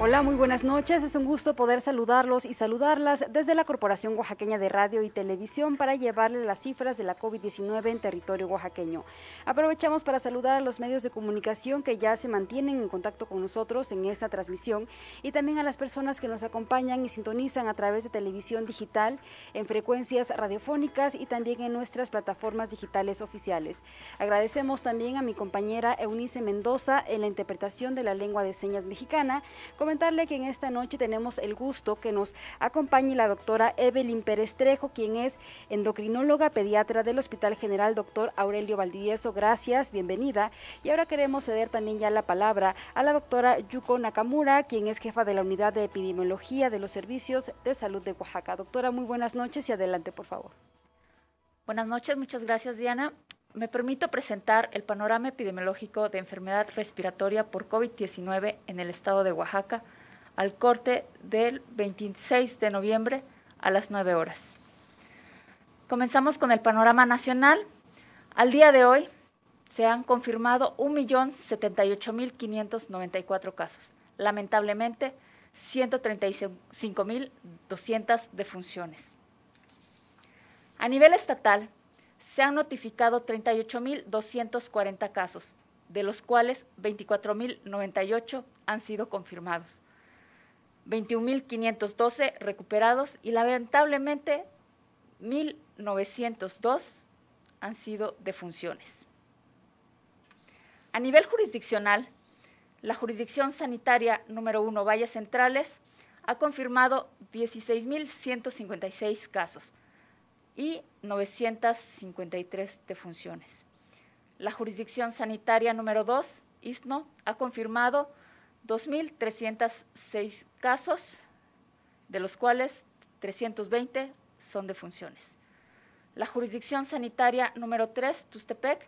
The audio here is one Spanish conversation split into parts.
Hola, muy buenas noches. Es un gusto poder saludarlos y saludarlas desde la Corporación Oaxaqueña de Radio y Televisión para llevarle las cifras de la COVID-19 en territorio oaxaqueño. Aprovechamos para saludar a los medios de comunicación que ya se mantienen en contacto con nosotros en esta transmisión y también a las personas que nos acompañan y sintonizan a través de televisión digital, en frecuencias radiofónicas y también en nuestras plataformas digitales oficiales. Agradecemos también a mi compañera Eunice Mendoza en la interpretación de la lengua de señas mexicana comentarle que en esta noche tenemos el gusto que nos acompañe la doctora Evelyn Pérez Trejo, quien es endocrinóloga pediatra del Hospital General Doctor Aurelio Valdivieso. Gracias, bienvenida. Y ahora queremos ceder también ya la palabra a la doctora Yuko Nakamura, quien es jefa de la Unidad de Epidemiología de los Servicios de Salud de Oaxaca. Doctora, muy buenas noches y adelante, por favor. Buenas noches, muchas gracias Diana me permito presentar el panorama epidemiológico de enfermedad respiratoria por COVID-19 en el estado de Oaxaca al corte del 26 de noviembre a las 9 horas. Comenzamos con el panorama nacional. Al día de hoy se han confirmado 1.078.594 casos. Lamentablemente, 135.200 defunciones. A nivel estatal, se han notificado 38.240 casos, de los cuales 24.098 han sido confirmados, 21.512 recuperados y lamentablemente 1.902 han sido defunciones. A nivel jurisdiccional, la jurisdicción sanitaria número 1 Valles Centrales ha confirmado 16.156 casos, y 953 defunciones. La jurisdicción sanitaria número 2, ISNO, ha confirmado 2.306 casos, de los cuales 320 son defunciones. La jurisdicción sanitaria número 3, Tustepec,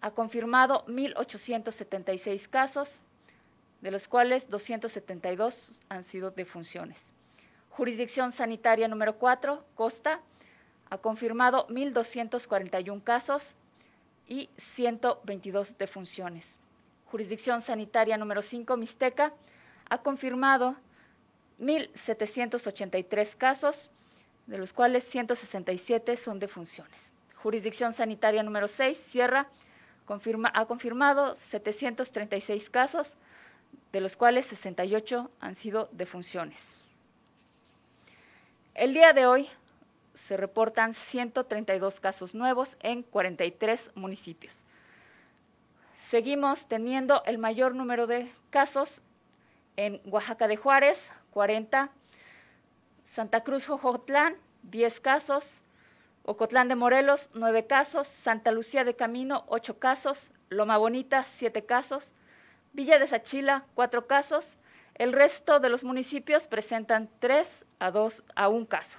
ha confirmado 1.876 casos, de los cuales 272 han sido defunciones. Jurisdicción sanitaria número 4, Costa, ha confirmado 1.241 casos y 122 defunciones. Jurisdicción sanitaria número 5, Mixteca, ha confirmado 1.783 casos, de los cuales 167 son defunciones. Jurisdicción sanitaria número 6, Sierra, ha confirmado 736 casos, de los cuales 68 han sido defunciones. El día de hoy se reportan 132 casos nuevos en 43 municipios. Seguimos teniendo el mayor número de casos en Oaxaca de Juárez, 40, Santa Cruz Jojotlán, 10 casos, Ocotlán de Morelos, 9 casos, Santa Lucía de Camino, 8 casos, Loma Bonita, 7 casos, Villa de Sachila, 4 casos, el resto de los municipios presentan 3 a 2 a 1 caso.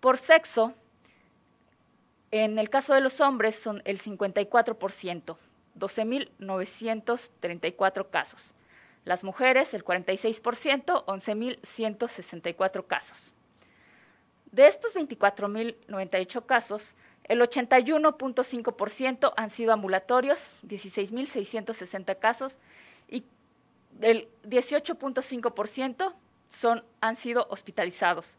Por sexo, en el caso de los hombres son el 54%, 12.934 casos. Las mujeres, el 46%, 11.164 casos. De estos 24.098 casos, el 81.5% han sido ambulatorios, 16.660 casos, y el 18.5% han sido hospitalizados,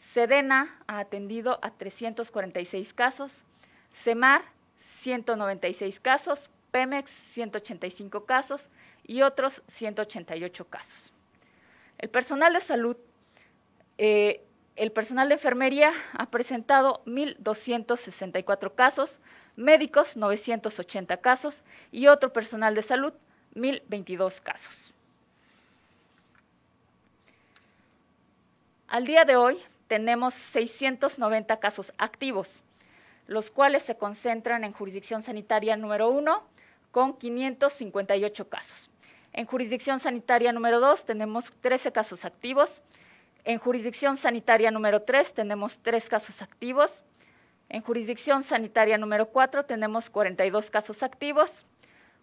Sedena ha atendido a 346 casos, CEMAR 196 casos, Pemex 185 casos y otros 188 casos. El personal de salud, eh, el personal de enfermería ha presentado 1.264 casos, médicos 980 casos y otro personal de salud 1.022 casos. Al día de hoy, tenemos 690 casos activos, los cuales se concentran en jurisdicción sanitaria número 1 con 558 casos. En jurisdicción sanitaria número 2 tenemos 13 casos activos. En jurisdicción sanitaria número 3 tenemos 3 casos activos. En jurisdicción sanitaria número 4 tenemos 42 casos activos.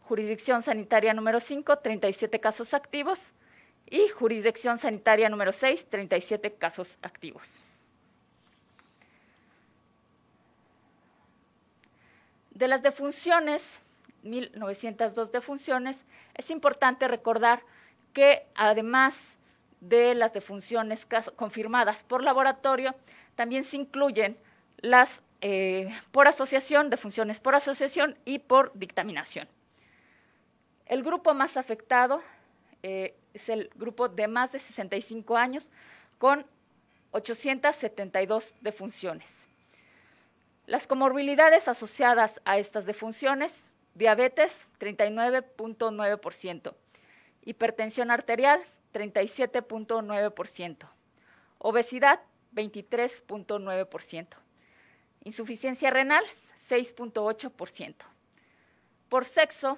Jurisdicción sanitaria número 5, 37 casos activos y jurisdicción sanitaria número 6, 37 casos activos. De las defunciones, 1902 defunciones, es importante recordar que además de las defunciones confirmadas por laboratorio, también se incluyen las eh, por asociación, defunciones por asociación y por dictaminación. El grupo más afectado eh, es el grupo de más de 65 años con 872 defunciones. Las comorbilidades asociadas a estas defunciones, diabetes 39.9%, hipertensión arterial 37.9%, obesidad 23.9%, insuficiencia renal 6.8%. Por sexo,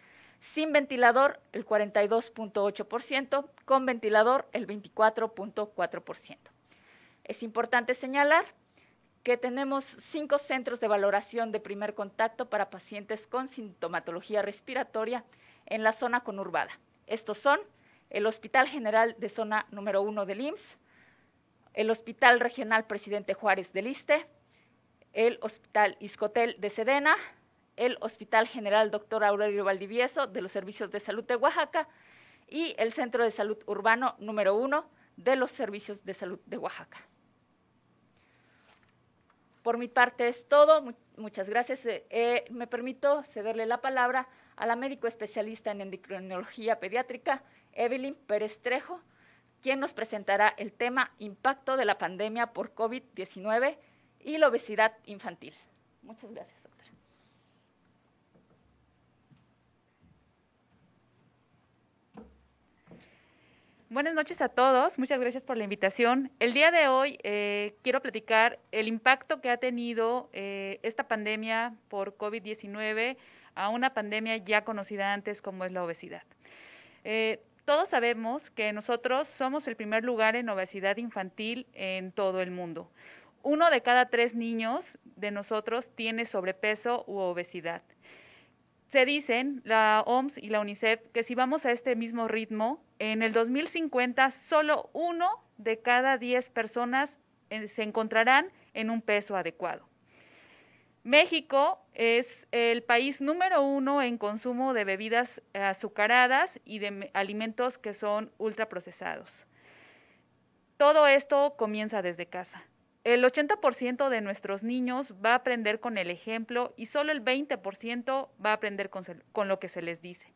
sin ventilador el 42.8%, con ventilador el 24.4%. Es importante señalar que tenemos cinco centros de valoración de primer contacto para pacientes con sintomatología respiratoria en la zona conurbada. Estos son el Hospital General de Zona Número 1 del IMSS, el Hospital Regional Presidente Juárez de Liste, el Hospital Iscotel de Sedena, el Hospital General Dr. Aurelio Valdivieso de los Servicios de Salud de Oaxaca y el Centro de Salud Urbano número 1 de los Servicios de Salud de Oaxaca. Por mi parte es todo. Muchas gracias. Eh, eh, me permito cederle la palabra a la médico especialista en endocrinología pediátrica, Evelyn Pérez Trejo, quien nos presentará el tema impacto de la pandemia por COVID-19 y la obesidad infantil. Muchas gracias. Buenas noches a todos, muchas gracias por la invitación. El día de hoy eh, quiero platicar el impacto que ha tenido eh, esta pandemia por COVID-19 a una pandemia ya conocida antes como es la obesidad. Eh, todos sabemos que nosotros somos el primer lugar en obesidad infantil en todo el mundo. Uno de cada tres niños de nosotros tiene sobrepeso u obesidad. Se dicen la OMS y la UNICEF que si vamos a este mismo ritmo, en el 2050, solo uno de cada diez personas eh, se encontrarán en un peso adecuado. México es el país número uno en consumo de bebidas azucaradas y de alimentos que son ultraprocesados. Todo esto comienza desde casa. El 80% de nuestros niños va a aprender con el ejemplo y solo el 20% va a aprender con lo que se les dice.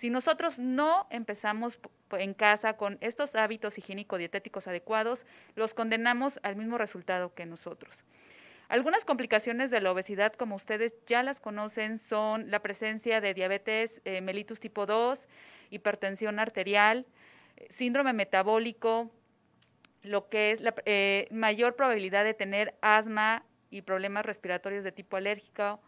Si nosotros no empezamos en casa con estos hábitos higiénico-dietéticos adecuados, los condenamos al mismo resultado que nosotros. Algunas complicaciones de la obesidad, como ustedes ya las conocen, son la presencia de diabetes eh, mellitus tipo 2, hipertensión arterial, eh, síndrome metabólico, lo que es la eh, mayor probabilidad de tener asma y problemas respiratorios de tipo alérgico,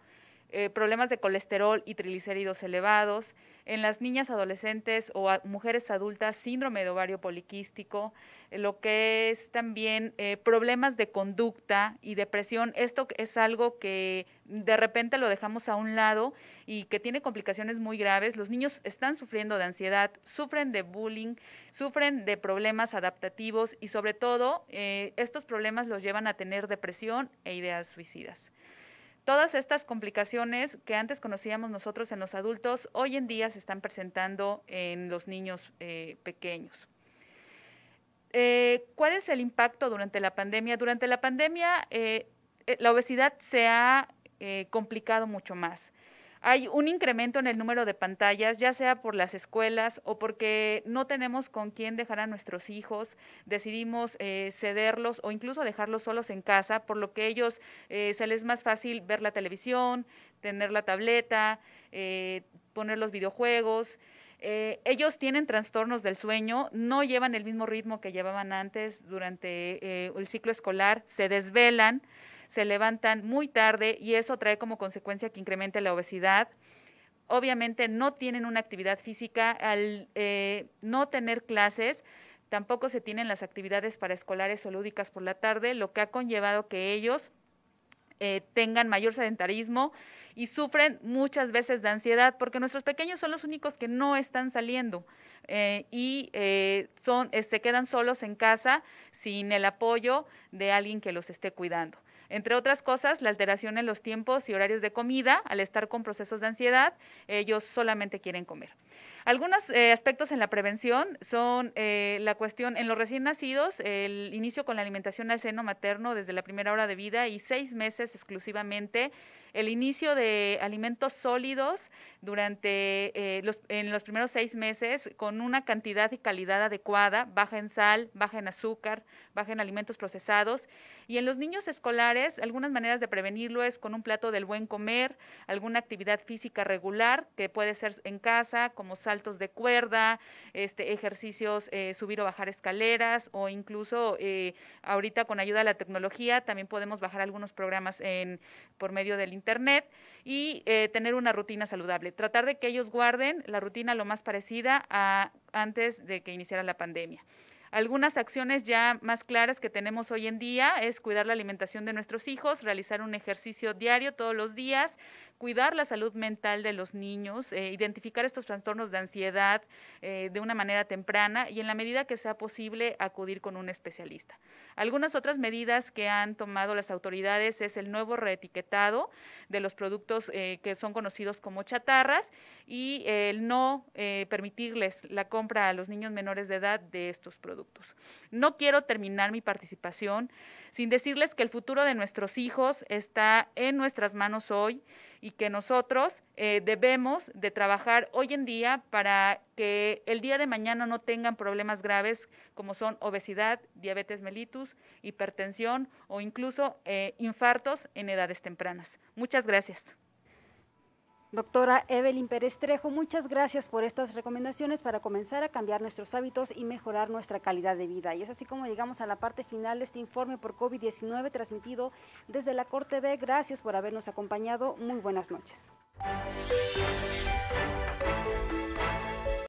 eh, problemas de colesterol y triglicéridos elevados, en las niñas adolescentes o mujeres adultas, síndrome de ovario poliquístico, eh, lo que es también eh, problemas de conducta y depresión. Esto es algo que de repente lo dejamos a un lado y que tiene complicaciones muy graves. Los niños están sufriendo de ansiedad, sufren de bullying, sufren de problemas adaptativos y sobre todo estos problemas los llevan a tener depresión e ideas suicidas. Todas estas complicaciones que antes conocíamos nosotros en los adultos, hoy en día se están presentando en los niños eh, pequeños. Eh, ¿Cuál es el impacto durante la pandemia? Durante la pandemia, eh, la obesidad se ha complicado mucho más hay un incremento en el número de pantallas, ya sea por las escuelas o porque no tenemos con quién dejar a nuestros hijos, decidimos eh, cederlos o incluso dejarlos solos en casa, por lo que ellos eh, se les es más fácil ver la televisión, tener la tableta, eh, poner los videojuegos. Eh, ellos tienen trastornos del sueño, no llevan el mismo ritmo que llevaban antes durante eh, el ciclo escolar, se desvelan, se levantan muy tarde y eso trae como consecuencia que incremente la obesidad. Obviamente no tienen una actividad física al eh, no tener clases. Tampoco se tienen las actividades paraescolares o lúdicas por la tarde, lo que ha conllevado que ellos eh, tengan mayor sedentarismo y sufren muchas veces de ansiedad, porque nuestros pequeños son los únicos que no están saliendo eh, y eh, se quedan solos en casa sin el apoyo de alguien que los esté cuidando. Entre otras cosas, la alteración en los tiempos y horarios de comida, al estar con procesos de ansiedad, ellos solamente quieren comer. Algunos eh, aspectos en la prevención son eh, la cuestión en los recién nacidos, el inicio con la alimentación al seno materno desde la primera hora de vida y seis meses exclusivamente el inicio de alimentos sólidos durante eh, los, en los primeros seis meses con una cantidad y calidad adecuada, baja en sal, baja en azúcar, baja en alimentos procesados. Y en los niños escolares, algunas maneras de prevenirlo es con un plato del buen comer, alguna actividad física regular que puede ser en casa, como saltos de cuerda, este, ejercicios, eh, subir o bajar escaleras o incluso eh, ahorita con ayuda de la tecnología también podemos bajar algunos programas en, por medio del internet y eh, tener una rutina saludable. Tratar de que ellos guarden la rutina lo más parecida a antes de que iniciara la pandemia. Algunas acciones ya más claras que tenemos hoy en día es cuidar la alimentación de nuestros hijos, realizar un ejercicio diario todos los días, cuidar la salud mental de los niños, eh, identificar estos trastornos de ansiedad eh, de una manera temprana y en la medida que sea posible acudir con un especialista. Algunas otras medidas que han tomado las autoridades es el nuevo reetiquetado de los productos eh, que son conocidos como chatarras y el no permitirles la compra a los niños menores de edad de estos productos. No quiero terminar mi participación sin decirles que el futuro de nuestros hijos está en nuestras manos hoy y que nosotros eh, debemos de trabajar hoy en día para que el día de mañana no tengan problemas graves como son obesidad, diabetes mellitus, hipertensión o incluso eh, infartos en edades tempranas. Muchas gracias. Doctora Evelyn Pérez Trejo, muchas gracias por estas recomendaciones para comenzar a cambiar nuestros hábitos y mejorar nuestra calidad de vida. Y es así como llegamos a la parte final de este informe por COVID-19 transmitido desde la Corte B. Gracias por habernos acompañado. Muy buenas noches.